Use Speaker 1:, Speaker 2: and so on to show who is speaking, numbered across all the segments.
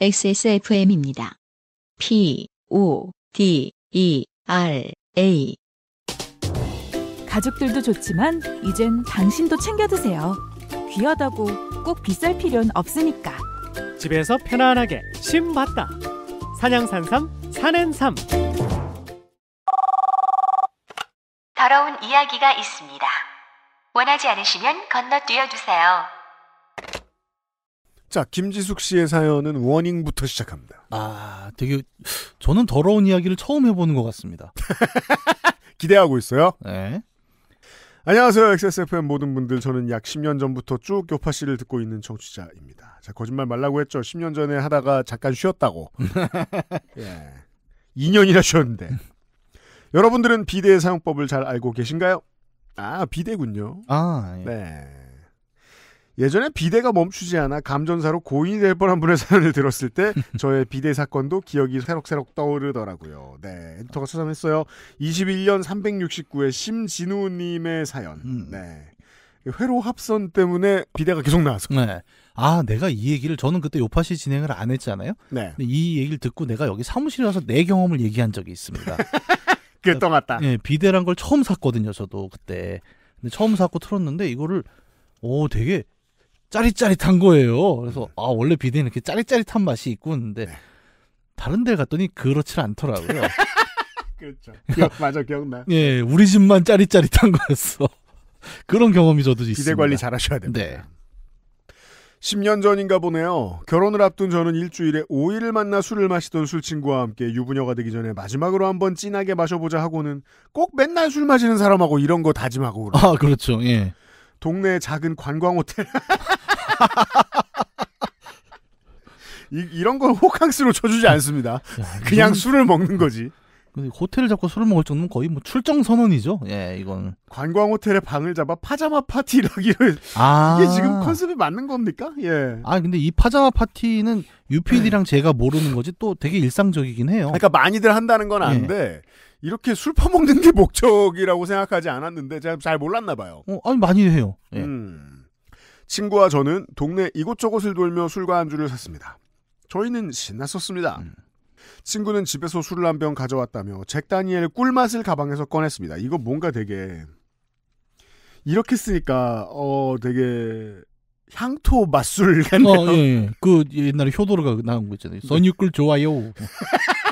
Speaker 1: XSFM입니다. P, O, D, E, R, A. 가족들도 좋지만 이젠 당신도 챙겨 드세요. 귀하다고 꼭 비쌀 필요는 없으니까. 집에서 편안하게 심봤다. 산양산삼, 산엔삼. 더러운 이야기가 있습니다. 원하지 않으시면 건너뛰어 주세요. 자, 김지숙 씨의 사연은 워닝부터 시작합니다. 아, 되게 저는 더러운 이야기를 처음 해보는 것 같습니다. 기대하고 있어요. 네. 안녕하세요. XSFM 모든 분들. 저는 약 10년 전부터 쭉 교파 씨를 듣고 있는 청취자입니다. 자, 거짓말 말라고 했죠. 10년 전에 하다가 잠깐 쉬었다고. 예. 2년이나 쉬었는데. 여러분들은 비대 의 사용법을 잘 알고 계신가요? 아, 비대군요. 아, 예. 네. 예전에 비대가 멈추지 않아 감전사로 고인이 될 뻔한 분의 사연을 들었을 때 저의 비대 사건도 기억이 새록새록 떠오르더라고요. 네, 엔터가 찾아냈어요. 21년 3 6 9회 심진우님의 사연. 음. 네. 회로 합선 때문에 비대가 계속 나왔어.
Speaker 2: 네. 아, 내가 이 얘기를 저는 그때 요파시 진행을 안 했잖아요. 네. 이 얘기를 듣고 내가 여기 사무실에 와서 내 경험을 얘기한 적이 있습니다. 그랬던 같다. 네, 비대란 걸 처음 샀거든요, 저도 그때. 근데 처음 샀고 틀었는데 이거를 오, 되게 짜릿짜릿한 거예요. 그래서 음. 아 원래 비대는 이렇게 짜릿짜릿한 맛이 있군데 네. 다른 데 갔더니 그렇지 않더라고요.
Speaker 1: 그렇죠. 기억, 맞아 기억나.
Speaker 2: 예, 우리 집만 짜릿짜릿한 거였어. 그런 경험이 저도 있습니다. 기대 관리 잘하셔야 됩니다. 네.
Speaker 1: 10년 전인가 보네요. 결혼을 앞둔 저는 일주일에 5일을 만나 술을 마시던 술 친구와 함께 유부녀가 되기 전에 마지막으로 한번 진하게 마셔보자 하고는 꼭 맨날 술 마시는 사람하고 이런 거 다짐하고 그러요아 그렇죠. 예. 동네의 작은 관광 호텔. 이, 런건 호캉스로 쳐주지 않습니다. 야, 그냥 술을 먹는 거지.
Speaker 2: 근데 호텔을 잡고 술을 먹을 정도면 거의 뭐 출정 선언이죠. 예, 이건 관광 호텔에 방을 잡아 파자마 파티라기로 아~ 이게 지금 컨셉이 맞는 겁니까? 예. 아 근데 이 파자마
Speaker 1: 파티는 UPD랑 예. 제가 모르는 거지 또 되게 일상적이긴 해요. 그러니까 많이들 한다는 건 아는데 예. 이렇게 술 퍼먹는 게 목적이라고 생각하지 않았는데 제가 잘 몰랐나 봐요.
Speaker 2: 어, 아니 많이 해요.
Speaker 1: 예. 음. 친구와 저는 동네 이곳저곳을 돌며 술과 안주를 샀습니다. 저희는 신났었습니다. 음. 친구는 집에서 술을 한 병 가져왔다며 잭다니엘 꿀맛을 가방에서 꺼냈습니다. 이거 뭔가 되게 이렇게 쓰니까 어 되게 향토 맛술 어, 같네요. 어, 예, 예.
Speaker 2: 그 옛날에 효도르가 나온 거 있잖아요. 선유꿀 좋아요.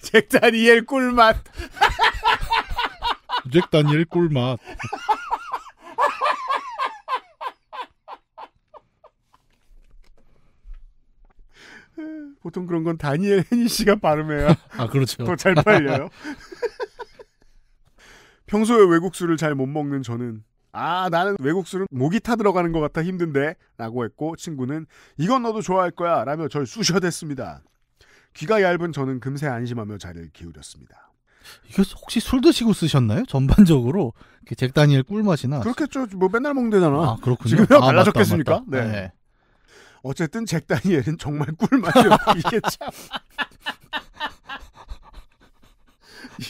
Speaker 1: 잭 다니엘 꿀맛. 잭 다니엘 꿀맛. 보통 그런 건 다니엘 헤니 씨가 발음해야 아 그렇죠 더잘 팔려요. 평소에 외국 술을 잘 못 먹는 저는 아 나는 외국 술은 목이 타 들어가는 것 같아 힘든데라고 했고 친구는 이건 너도 좋아할 거야라며 절 쑤셔댔습니다. 귀가 얇은 저는 금세 안심하며 자리를 기울였습니다. 이게
Speaker 2: 혹시 술 드시고 쓰셨나요? 전반적으로 잭 다니엘 꿀맛이나
Speaker 1: 그렇겠죠. 뭐 맨날 먹는데잖아. 아 그렇군요. 지금 아, 달라졌겠습니까? 맞 네. 네. 어쨌든 잭 다니엘은 정말 꿀맛이었고 이게 참.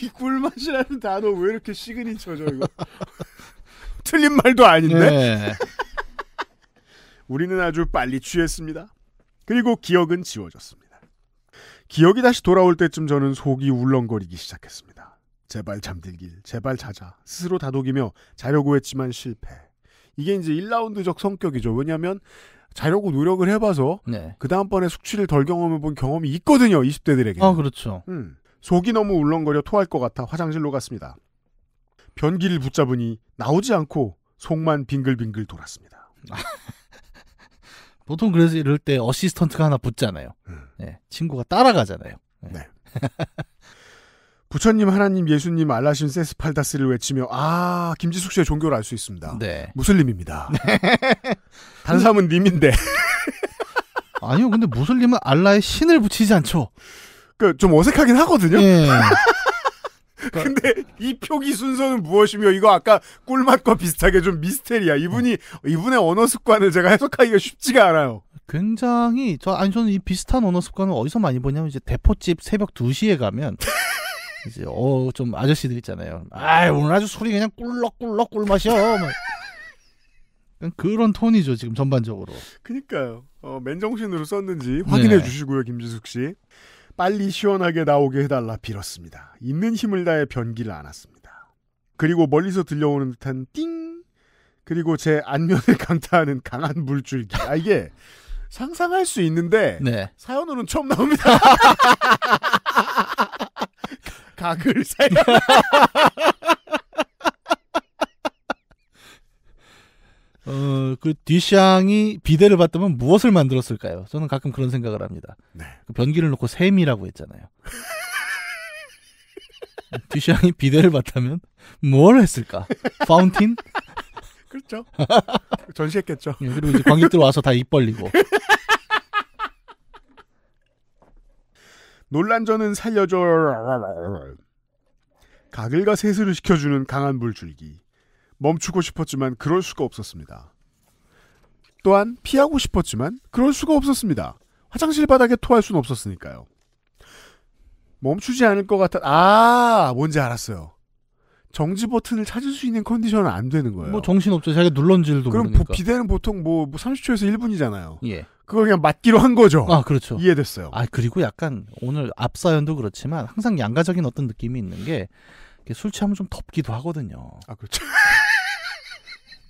Speaker 1: 이 꿀맛이라는 단어 왜 이렇게 시그니처죠 이거? 틀린 말도 아닌데. 네. 우리는 아주 빨리 취했습니다. 그리고 기억은 지워졌습니다. 기억이 다시 돌아올 때쯤 저는 속이 울렁거리기 시작했습니다. 제발 잠들길, 제발 자자. 스스로 다독이며 자려고 했지만 실패. 이게 이제 1라운드적 성격이죠. 왜냐하면 자려고 노력을 해봐서 네. 그 다음번에 숙취를 덜 경험해본 경험이 있거든요. 20대들에게. 아 그렇죠. 음, 속이 너무 울렁거려 토할 것 같아 화장실로 갔습니다. 변기를 붙잡으니 나오지 않고 속만 빙글빙글 돌았습니다. 보통 그래서 이럴 때 어시스턴트가 하나 붙잖아요. 음. 네, 친구가 따라가잖아요. 네. 네. 부처님, 하나님, 예수님, 알라신, 세스팔다스를 외치며 아 김지숙 씨의 종교를 알 수 있습니다. 네. 무슬림입니다. 단삼은 네. 님인데. 아니요, 근데 무슬림은
Speaker 2: 알라의 신을 붙이지 않죠. 그좀 어색하긴 하거든요. 예.
Speaker 1: 그러니까 근데 이 표기 순서는 무엇이며 이거 아까 꿀맛과 비슷하게 좀 미스테리야. 이분이 어. 이분의 언어 습관을 제가 해석하기가 쉽지가 않아요. 굉장히 저 아니 저는 이 비슷한
Speaker 2: 언어 습관을 어디서 많이 보냐면 이제 대포집 새벽 2시에 가면 이제 어좀 아저씨들 있잖아요. 아 오늘
Speaker 1: 아주 술이 그냥 꿀럭꿀럭 꿀맛이요. 뭐.
Speaker 2: 그런 톤이죠 지금 전반적으로.
Speaker 1: 그니까요. 어, 맨정신으로 썼는지 확인해 네. 주시고요 김지숙 씨. 빨리 시원하게 나오게 해달라 빌었습니다. 있는 힘을 다해 변기를 안았습니다. 그리고 멀리서 들려오는 듯한 띵! 그리고 제 안면을 강타하는 강한 물줄기. 아, 이게 상상할 수 있는데 네. 사연으로는 처음 나옵니다. 각을 사용.
Speaker 2: 어, 그 뒤샹이 비대를 봤다면 무엇을 만들었을까요? 저는 가끔 그런 생각을 합니다. 네. 그 변기를 놓고 샘이라고 했잖아요. 뒤샹이 비대를 봤다면뭘 했을까? 파운틴?
Speaker 1: 그렇죠. 전시했겠죠. 예, 그리고 이제 관객들 와서 다 입 벌리고. 논란전은 살려줘. 가글과 세수를 시켜주는 강한 물줄기. 멈추고 싶었지만 그럴 수가 없었습니다. 또한 피하고 싶었지만 그럴 수가 없었습니다. 화장실 바닥에 토할 수는 없었으니까요. 멈추지 않을 것 같아. 아, 뭔지 알았어요. 정지 버튼을 찾을 수 있는 컨디션은 안 되는 거예요. 뭐 정신없죠. 자기가 눌렀는지도 그럼 모르니까. 비대는 보통 뭐 30초에서 뭐 1분이잖아요. 예. 그걸 그냥 맞기로 한 거죠. 아, 그렇죠.
Speaker 2: 이해됐어요. 아, 그리고 약간 오늘 앞 사연도 그렇지만 항상 양가적인 어떤 느낌이 있는 게 술 취하면 좀 덥기도 하거든요. 아, 그렇죠.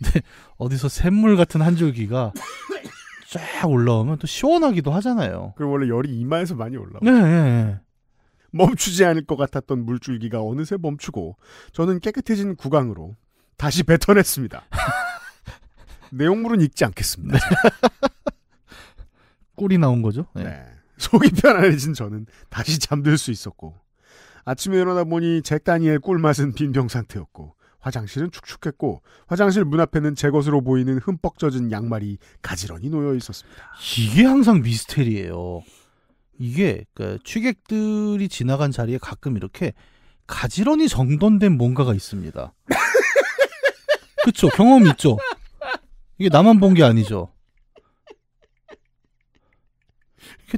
Speaker 2: 근데 어디서 샘물 같은 한 줄기가 쫙 올라오면 또 시원하기도 하잖아요. 그리고
Speaker 1: 원래 열이 이마에서 많이 올라오고. 네, 네, 네. 멈추지 않을 것 같았던 물줄기가 어느새 멈추고 저는 깨끗해진 구강으로 다시 뱉어냈습니다. 내용물은 읽지 않겠습니다. 꿀이 나온 거죠? 네. 네. 속이 편안해진 저는 다시 잠들 수 있었고 아침에 일어나 보니 잭 다니엘 꿀맛은 빈병 상태였고 화장실은 축축했고 화장실 문 앞에는 제 것으로 보이는 흠뻑 젖은 양말이 가지런히 놓여 있었습니다. 이게 항상 미스테리예요.
Speaker 2: 이게 그 취객들이 지나간 자리에 가끔 이렇게 가지런히 정돈된 뭔가가 있습니다. 그렇죠. 경험 있죠. 이게 나만 본 게 아니죠.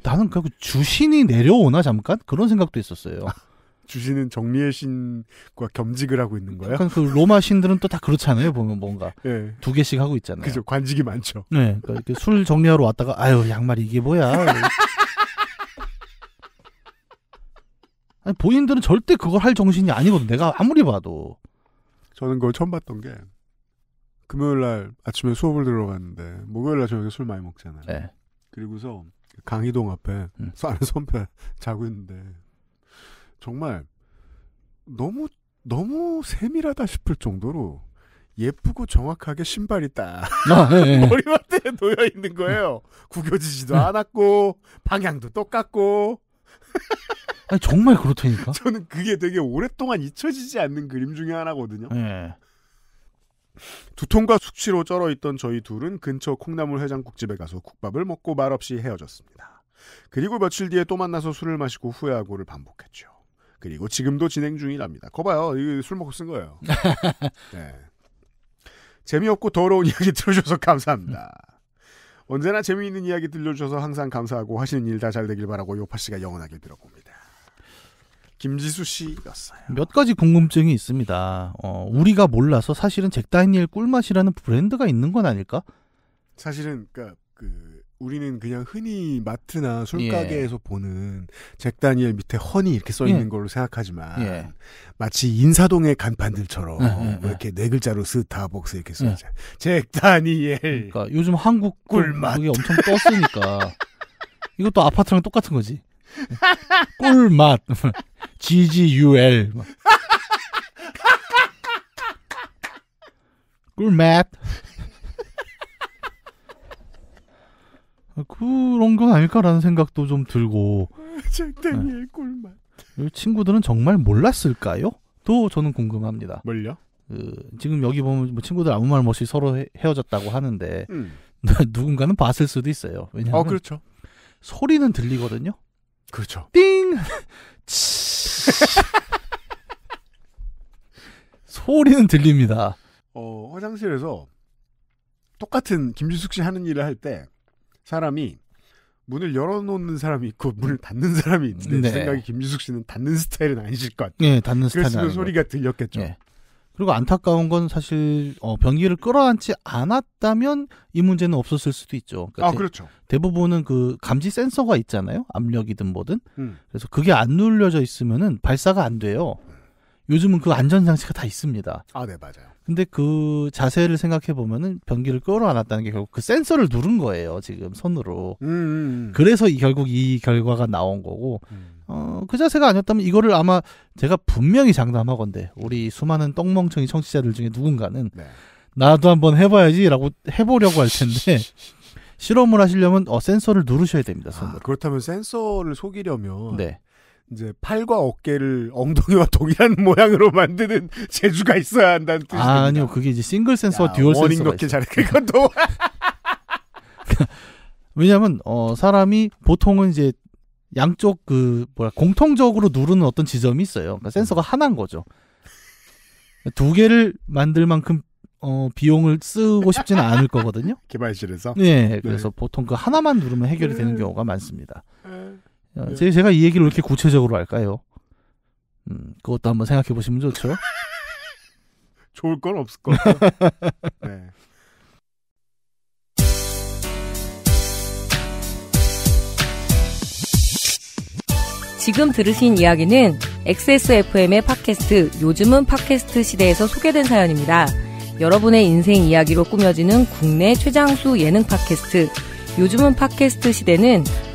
Speaker 2: 나는 그 주신이 내려오나 잠깐 그런 생각도 있었어요. 주시는 정리의 신과
Speaker 1: 겸직을 하고 있는 거예요. 약간
Speaker 2: 그 로마 신들은 또 다 그렇잖아요. 보면 뭔가 네. 두 개씩 하고 있잖아요. 그죠. 관직이 많죠. 네. 그러니까 술 정리하러 왔다가 아유 양말 이게 뭐야. 아니, 보인들은 절대 그걸 할 정신이 아니거든.
Speaker 1: 내가 아무리 봐도. 저는 그걸 처음 봤던 게 금요일 날 아침에 수업을 들어갔는데 목요일 날 저녁에 술 많이 먹잖아요. 네. 그리고서 강희동 앞에 응. 음. 선배 자고 있는데 정말 너무 너무 세밀하다 싶을 정도로 예쁘고 정확하게 신발이 딱 아, 네, 네. 머리맡에 놓여 있는 거예요. 구겨지지도 네. 않았고 방향도 똑같고.
Speaker 2: 아니, 정말 그렇다니까.
Speaker 1: 저는 그게 되게 오랫동안 잊혀지지 않는 그림 중에 하나거든요. 네. 두통과 숙취로 쩔어 있던 저희 둘은 근처 콩나물 해장국집에 가서 국밥을 먹고 말없이 헤어졌습니다. 그리고 며칠 뒤에 또 만나서 술을 마시고 후회하고를 반복했죠. 그리고 지금도 진행 중이랍니다. 거봐요. 술 먹고 쓴 거예요. 네. 재미없고 더러운 이야기 들어주셔서 감사합니다. 언제나 재미있는 이야기 들려주셔서 항상 감사하고 하시는 일 다 잘 되길 바라고 요파 씨가 영원하길 빌어봅니다. 김지수 씨였어요. 몇 가지
Speaker 2: 궁금증이 있습니다. 어, 우리가 몰라서 사실은 잭다니엘 꿀맛이라는 브랜드가 있는 건
Speaker 1: 아닐까? 사실은 그러니까 그 우리는 그냥 흔히 마트나 술가게에서 예. 보는 잭다니엘 밑에 허니 이렇게 써 있는 예. 걸로 생각하지만 예. 마치 인사동의 간판들처럼 예, 예 뭐 예. 이렇게 네 글자로 스타벅스 이렇게 써 예. 있잖아요. 잭다니엘. 그러니까 요즘 한국 꿀맛 그게 엄청 떴으니까 이것도 아파트랑
Speaker 2: 똑같은 거지. 꿀맛 GGUL 꿀맛 아, 그런 건 아닐까라는 생각도 좀 들고
Speaker 1: 쟁다니의 네. 꿀맛
Speaker 2: 친구들은 정말 몰랐을까요? 또 저는 궁금합니다. 뭘요? 그, 지금 여기 보면 뭐 친구들 아무 말 없이 서로 헤, 어졌다고 하는데 음. 누군가는 봤을 수도 있어요. 왜냐하면 어, 그렇죠. 소리는 들리거든요. 그렇죠. 띵! 소리는 들립니다.
Speaker 1: 어, 화장실에서 똑같은 김지숙 씨 하는 일을 할때 사람이 문을 열어놓는 사람이 있고 문을 음. 닫는 사람이 있는데 네. 생각이 김유숙 씨는 닫는 스타일은 아니실 것 같아요. 네, 닫는 스타일은 그래서 소리가
Speaker 2: 들렸겠죠. 네. 그리고 안타까운 건 사실 어, 변기를 끌어안지 않았다면 이 문제는 없었을 수도 있죠. 그러니까 아 그렇죠. 대, 부분은그 감지 센서가 있잖아요. 압력이든 뭐든. 음. 그래서 그게 안 눌려져 있으면은 발사가 안 돼요. 음. 요즘은 그 안전 장치가 다 있습니다. 아, 네, 맞아요. 근데 그 자세를 생각해 보면은 변기를 끌어안았다는 게 결국 그 센서를 누른 거예요. 지금 손으로. 음, 음, 음. 그래서 이 결국 이 결과가 나온 거고. 음. 어, 그 자세가 아니었다면 이거를 아마 제가 분명히 장담하건데 우리 수많은 똥멍청이 청취자들 중에 누군가는 네. 나도 한번 해봐야지라고 해보려고 할 텐데 실험을 하시려면 어, 센서를 누르셔야 됩니다. 아, 손으로. 아, 그렇다면
Speaker 1: 센서를 속이려면 네. 이제 팔과 어깨를 엉덩이와 동일한 모양으로 만드는 재주가 있어야 한다는 뜻이죠. 아,
Speaker 2: 아니요. 그게 이제 싱글 센서, 야, 듀얼 센서. 워닝 넣기 잘해.
Speaker 1: 그건 또.
Speaker 2: 왜냐면, 어, 사람이 보통은 이제 양쪽 그, 뭐야, 공통적으로 누르는 어떤 지점이 있어요. 그러니까 센서가 하나인 거죠. 두 개를 만들 만큼 어, 비용을 쓰고 싶지는 않을 거거든요.
Speaker 1: 개발실에서? 네, 네, 그래서
Speaker 2: 네. 보통 그 하나만 누르면 해결이 되는 음. 경우가 많습니다. 음. 음. 제가 이 얘기를 왜 이렇게 구체적으로 할까요? 음, 그것도 한번 생각해 보시면 좋죠.
Speaker 1: 좋을 건 없을 것 같아요. 네.
Speaker 2: 지금 들으신 이야기는 XSFM의 팟캐스트, 요즘은 팟캐스트 시대에서 소개된 사연입니다. 여러분의 인생 이야기로 꾸며지는 국내 최장수 예능 팟캐스트, 요즘은 팟캐스트 시대는